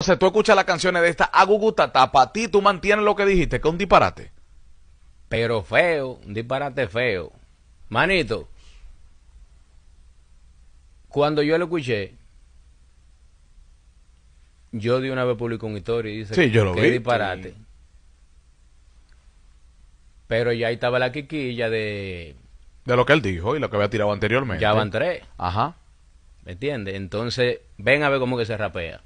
Entonces tú escuchas las canciones de esta Agugutata, ah, para ti tú mantienes lo que dijiste, que es un disparate. Pero feo, un disparate feo. Manito, cuando yo lo escuché, yo de una vez publico un historia y dice sí, yo lo vi, disparate. Pero ya ahí estaba la quiquilla de... De lo que él dijo y lo que había tirado anteriormente. Ya van tres. Ajá. ¿Me entiendes? Entonces, ven a ver cómo que se rapea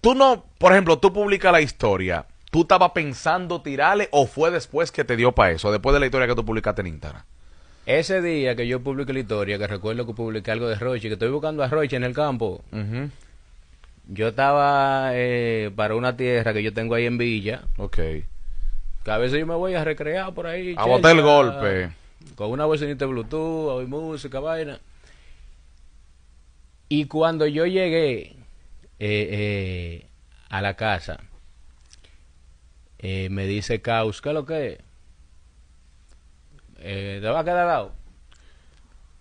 tú no, por ejemplo, tú publicas la historia. ¿Tú estabas pensando tirarle o fue después que te dio para eso? Después de la historia que tú publicaste en Instagram. Ese día que yo publiqué la historia, que recuerdo que publiqué algo de Roche, que estoy buscando a Roche en el campo. Yo estaba eh, para una tierra que yo tengo ahí en Villa. Ok. Que a veces yo me voy a recrear por ahí. A botar el golpe. Con una bocinita de Bluetooth, oír música, vaina. Y cuando yo llegué, eh, eh, a la casa. Eh, me dice Caos ¿qué es lo que ¿Te va a quedar dado?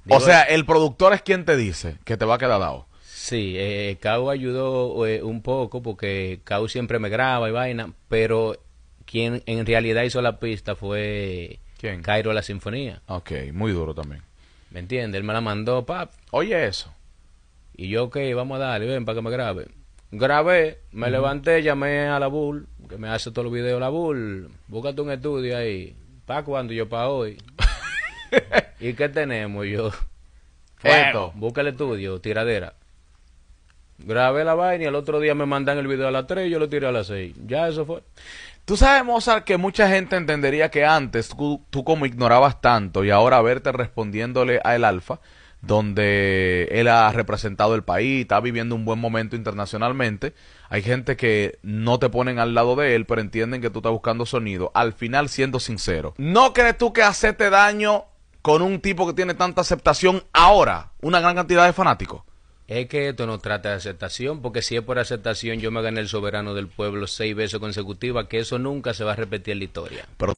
o sea, el productor es quien te dice que te va a quedar dado. Sí, eh, ayudó un poco porque Kau siempre me graba y vaina, pero quien en realidad hizo la pista fue ¿Quién? Cairo La Sinfonía. Ok, muy duro también. ¿Me entiendes? Él me la mandó, pap. Oye eso. Y yo, ok, vamos a darle, ven para que me grabe. Grabé, me levanté, llamé a la Bull, que me hace todos los videos la Bull. Búscate un estudio ahí. ¿Para cuando Yo, para hoy. ¿Y qué tenemos yo? esto Busca el estudio, tiradera. Grabé la vaina y el otro día me mandan el video a las 3 y yo lo tiré a las 6. Ya eso fue. Tú sabes, Mozart, que mucha gente entendería que antes tú, como ignorabas tanto y ahora verte respondiéndole a el alfa, donde él ha representado el país, está viviendo un buen momento internacionalmente. Hay gente que no te ponen al lado de él, pero entienden que tú estás buscando sonido. Al final, siendo sincero, ¿no crees tú que acepte daño con un tipo que tiene tanta aceptación ahora? Una gran cantidad de fanáticos. Es que esto no trata de aceptación, porque si es por aceptación, yo me gané el soberano del pueblo seis veces consecutivas, que eso nunca se va a repetir en la historia.